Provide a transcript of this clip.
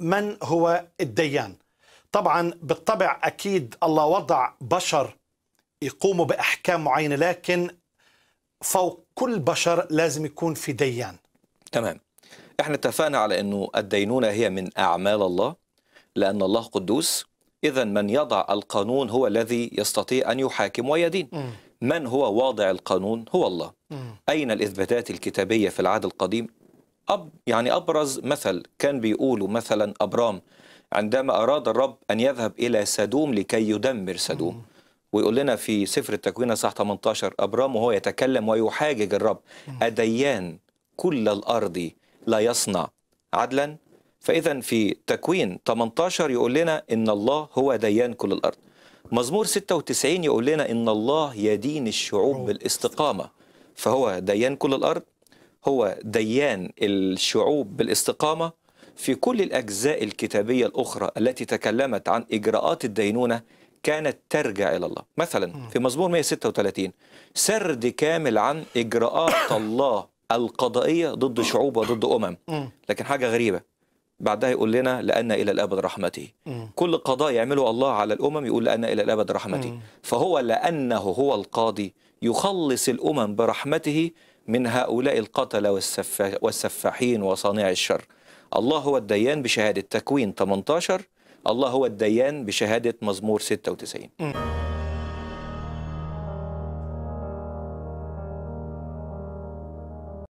من هو الديان طبعا بالطبع أكيد الله وضع بشر يقوموا بأحكام معينة لكن فوق كل بشر لازم يكون في ديان تمام احنا اتفقنا على انه الدينونة هي من أعمال الله لأن الله قدوس إذا من يضع القانون هو الذي يستطيع أن يحاكم ويدين م. من هو واضع القانون هو الله م. أين الإثباتات الكتابية في العهد القديم أب يعني أبرز مثل كان بيقوله مثلا أبرام عندما أراد الرب أن يذهب إلى سدوم لكي يدمر سدوم ويقول لنا في سفر التكوين صح 18 أبرام وهو يتكلم ويحاجج الرب أديان كل الأرض لا يصنع عدلا فإذا في تكوين 18 يقول لنا إن الله هو ديان كل الأرض مزمور 96 يقول لنا إن الله يدين الشعوب بالاستقامة فهو ديان كل الأرض هو ديان الشعوب بالاستقامة في كل الأجزاء الكتابية الأخرى التي تكلمت عن إجراءات الدينونة كانت ترجع إلى الله مثلا في مزمور 136 سرد كامل عن إجراءات الله القضائية ضد شعوب وضد أمم لكن حاجة غريبة بعدها يقول لنا لأن إلى الأبد رحمته كل قضاء يعمله الله على الأمم يقول لأن إلى الأبد رحمته فهو لأنه هو القاضي يخلص الأمم برحمته من هؤلاء القتلة والسفاحين وصانع الشر الله هو الديان بشهادة تكوين 18 الله هو الديان بشهادة مزمور 96